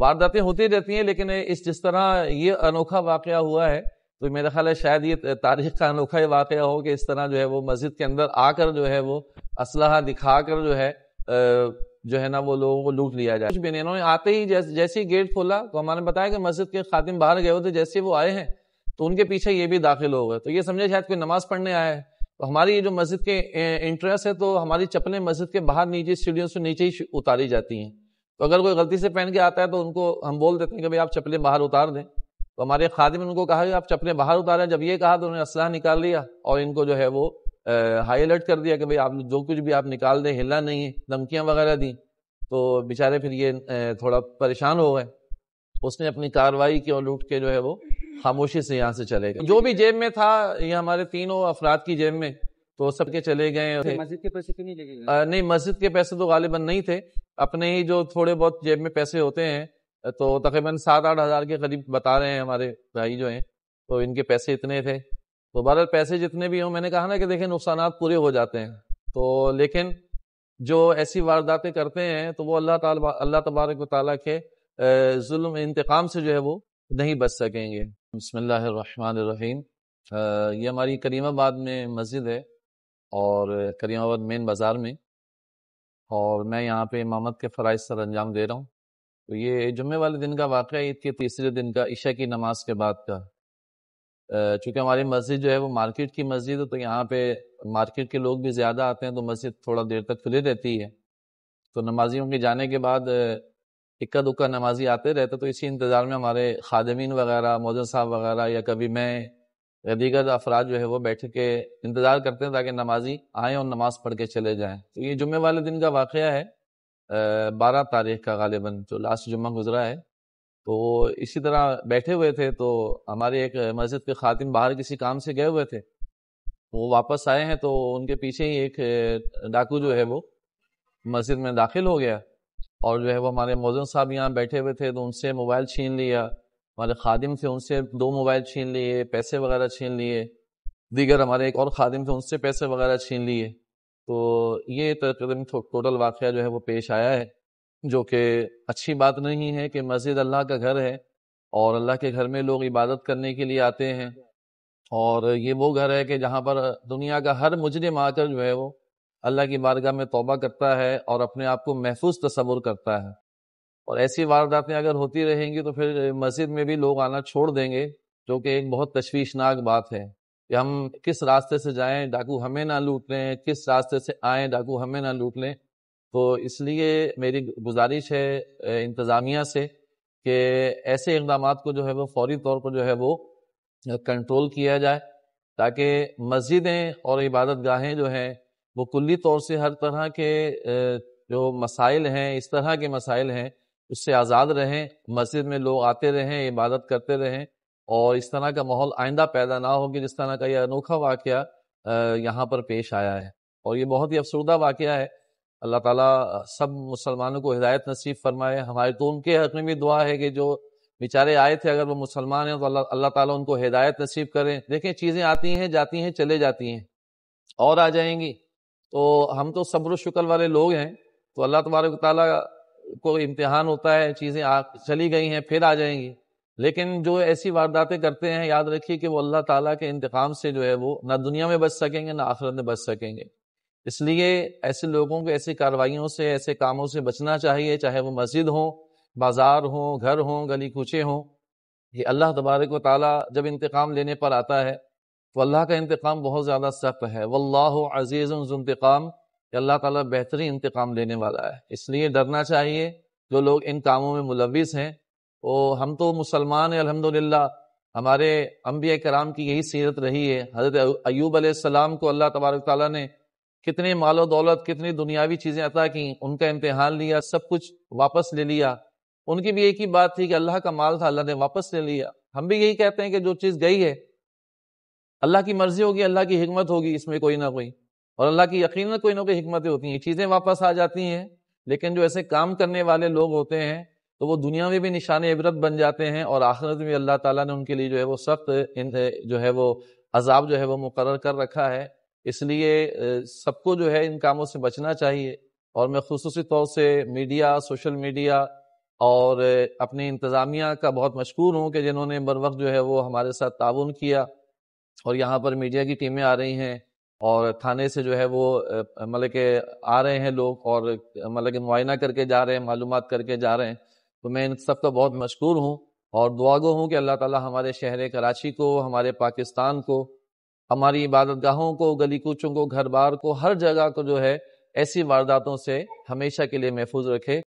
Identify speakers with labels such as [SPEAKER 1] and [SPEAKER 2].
[SPEAKER 1] वारदातें होती रहती हैं लेकिन इस जिस तरह ये अनोखा वाक़ हुआ है तो मेरा ख्याल है शायद ये तारीख का अनोखा ही वाक़ हो कि इस तरह जो है वो मस्जिद के अंदर आकर जो है वो असलाह दिखा कर जो है जो है ना वो लोगों को लूट लिया जाए कुछ भी इन्होंने आते ही जैसे जैसे ही गेट खोला तो हमारे बताया कि मस्जिद के खातिम बाहर गए होते जैसे वो आए हैं तो उनके पीछे ये भी दाखिल हो गए तो ये समझे शायद कोई नमाज पढ़ने आया है तो हमारी ये जो मस्जिद के इंटरेस्ट है तो हमारी चप्पलें मस्जिद के बाहर नीचे सीढ़ियों से नीचे ही उतारी जाती हैं तो अगर कोई गलती से पहन के आता है तो उनको हम बोल देते हैं कि भाई आप चप्पलें बाहर उतार दें तो हमारे खादिम ने उनको कहा कि आप चप्पलें बाहर उतारे जब ये कहा तो उन्होंने असलाह निकाल लिया और इनको जो है वो हाई अलर्ट कर दिया कि भाई आप जो कुछ भी आप निकाल दें हिला नहीं है धमकियाँ वगैरह दी तो बेचारे फिर ये थोड़ा परेशान हो गए उसने अपनी कार्रवाई की और लूट के जो है वो खामोशी से यहाँ से चले गए जो भी जेब में था ये हमारे तीनों अफराद की जेब में तो सबके चले गए मस्जिद के पैसे नहीं नहीं मस्जिद के पैसे तो गालिबा नहीं थे अपने ही जो थोड़े बहुत जेब में पैसे होते हैं तो तकरीबन सात आठ हजार के करीब बता रहे हैं हमारे भाई जो हैं तो इनके पैसे इतने थे तो बहरहाल पैसे जितने भी हों मैंने कहा ना कि देखें नुकसान पूरे हो जाते हैं तो लेकिन जो ऐसी वारदातें करते हैं तो वो अल्लाह अल्लाह तबारक ताली के जुल्म इंतकाम से जो है वो नहीं बच सकेंगे रही ये हमारी करीमाबाद में मस्जिद है और करीमाबाद मेन बाज़ार में और मैं यहाँ पे इमामत के फ़राइज सर अंजाम दे रहा हूँ तो ये जुम्मे वाले दिन का वाक़ ईद के तीसरे दिन का इशा की नमाज के बाद का चूँकि हमारी मस्जिद जो है वो मार्केट की मस्जिद है तो यहाँ पे मार्केट के लोग भी ज़्यादा आते हैं तो मस्जिद थोड़ा देर तक खुली रहती है तो नमाजियों के जाने के बाद इक्का दुक्का नमाजी आते रहते तो इसी इंतज़ार में हमारे खादमीन वगैरह मौजन साहब वगैरह या कभी मैं दीगर अफराद जो है वो बैठ के इंतज़ार करते हैं ताकि नमाजी आएँ और नमाज़ पढ़ के चले जाएँ तो ये जुम्मे वाले दिन का वाक़ है बारह तारीख का गालिबा जो लास्ट जुम्मा गुजरा है तो इसी तरह बैठे हुए थे तो हमारे एक मस्जिद के खातिन बाहर किसी काम से गए हुए थे वो वापस आए हैं तो उनके पीछे ही एक डाकू जो है वो मस्जिद में दाखिल हो गया और जो है वो हमारे मौजूद साहब यहाँ बैठे हुए थे तो उनसे मोबाइल छीन लिया हमारे खादिम थे उनसे दो मोबाइल छीन लिए पैसे वगैरह छीन लिए दीगर हमारे एक और खादिम थे उनसे पैसे वगैरह छीन लिए तो ये तकरीबन टोटल तो वाक़ जो है वो पेश आया है जो कि अच्छी बात नहीं है कि मस्जिद अल्लाह का घर है और अल्लाह के घर में लोग इबादत करने के लिए आते हैं और ये वो घर है कि जहाँ पर दुनिया का हर मुजरिम आकर जो है वो अल्लाह की बारगाह में तोबा करता है और अपने आप को महफूज तस्वुर करता है और ऐसी वारदातें अगर होती रहेंगी तो फिर मस्जिद में भी लोग आना छोड़ देंगे जो कि एक बहुत तश्वीशनाक बात है कि हम किस रास्ते से जाएं डाकू हमें ना लूट लें किस रास्ते से आए डाकू हमें ना लूट लें तो इसलिए मेरी गुजारिश है इंतज़ामिया से कि ऐसे इकदाम को जो है वो फौरी तौर पर जो है वो कंट्रोल किया जाए ताकि मस्जिदें और इबादत गाहें जो हैं वो कुल्ली तौर से हर तरह के जो मसाइल हैं इस तरह के मसाइल हैं उससे आज़ाद रहें मस्जिद में लोग आते रहें इबादत करते रहें और इस तरह का माहौल आइंदा पैदा ना हो कि जिस तरह का यह अनोखा वाक़ यहाँ पर पेश आया है और ये बहुत ही अफसरदा वाक़ है अल्लाह ताला सब मुसलमानों को हिदायत नसीब फरमाए हमारे तो उनके हक में भी दुआ है कि जो बेचारे आए थे अगर वो मुसलमान हैं तो अल्लाह अल्लाह ताला उनको हिदायत नसीब करें देखें चीज़ें आती हैं जाती हैं चले जाती हैं और आ जाएंगी तो हम तो सब्र शुक्र वाले लोग हैं तो अल्लाह तबारक ताली को इम्तिहान होता है चीज़ें आ चली गई हैं फिर आ जाएंगी लेकिन जो ऐसी वारदातें करते हैं याद रखिए कि वो अल्लाह ताला के इंतकाम से जो है वो ना दुनिया में बच सकेंगे ना आखिरत में बच सकेंगे इसलिए ऐसे लोगों को ऐसी कार्रवाइयों से ऐसे कामों से बचना चाहिए चाहे वो मस्जिद हो बाजार हो घर हो गली कूचे हों ये अल्लाह तबारक व ताली जब इंतकाम लेने पर आता है तो अल्लाह का इंतकाम बहुत ज़्यादा सख्त है वल्लाह अजीज़ इंतकाम कि अल्लाह ताला बेहतरीन इंतकाम लेने वाला है इसलिए डरना चाहिए जो लोग इन कामों में मुलविस हैं वो हम तो मुसलमान हैं अलहमदिल्ला हमारे अम्बिया कराम की यही सीरत रही है हज़रत अयूब आसमाम को अल्लाह तबारक ताली ने कितने मालो दौलत कितनी दुनियावी चीज़ें अता की उनका इम्तहान लिया सब कुछ वापस ले लिया उनकी भी एक ही बात थी कि अल्लाह का माल था अल्लाह ने वापस ले लिया हम भी यही कहते हैं कि जो चीज़ गई है अल्लाह की मर्जी होगी अल्लाह की हमत होगी इसमें कोई ना कोई और अल्लाह की यकीन कोई ना कोई हमतें होती हैं चीज़ें वापस आ जाती हैं लेकिन जो ऐसे काम करने वाले लोग होते हैं तो वो दुनिया में भी निशान इबरत बन जाते हैं और आखिरत में अल्लाह ताला ने उनके लिए जो है वो सख्त जो है वो अजाब जो है वो मुकर कर रखा है इसलिए सबको जो है इन कामों से बचना चाहिए और मैं खसूस तौर से मीडिया सोशल मीडिया और अपनी इंतज़ामिया का बहुत मशहूर हूँ कि जिन्होंने बर वक्त जो है वो हमारे साथ ताउन किया और यहाँ पर मीडिया की टीमें आ रही हैं और थाने से जो है वो मतलब के आ रहे हैं लोग और मतलब के मुआयना करके जा रहे हैं मालूम करके जा रहे हैं तो मैं इन सब का बहुत मशहूर हूँ और दुआगो हूँ कि अल्लाह ताला हमारे शहर कराची को हमारे पाकिस्तान को हमारी इबादत गाहों को गली कूचों को घर बार को हर जगह को जो है ऐसी वारदातों से हमेशा के लिए महफूज रखे